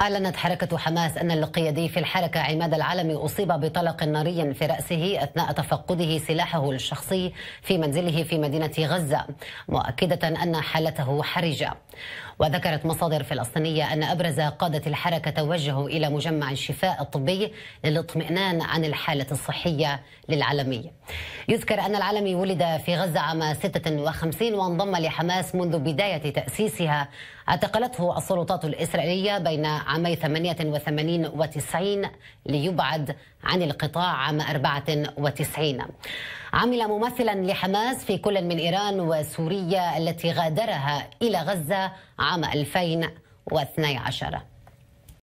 أعلنت حركة حماس أن القيادي في الحركة عماد العلمي أصيب بطلق ناري في رأسه أثناء تفقده سلاحه الشخصي في منزله في مدينة غزة مؤكدة أن حالته حرجة وذكرت مصادر فلسطينية أن أبرز قادة الحركة توجهوا إلى مجمع الشفاء الطبي للاطمئنان عن الحالة الصحية للعلمي يذكر أن العلمي ولد في غزة عام 56 وانضم لحماس منذ بداية تأسيسها اعتقلته السلطات الإسرائيلية بين عامي 88 و 90 ليبعد عن القطاع عام 94 عمل ممثلا لحماس في كل من إيران وسوريا التي غادرها إلى غزة عام 2012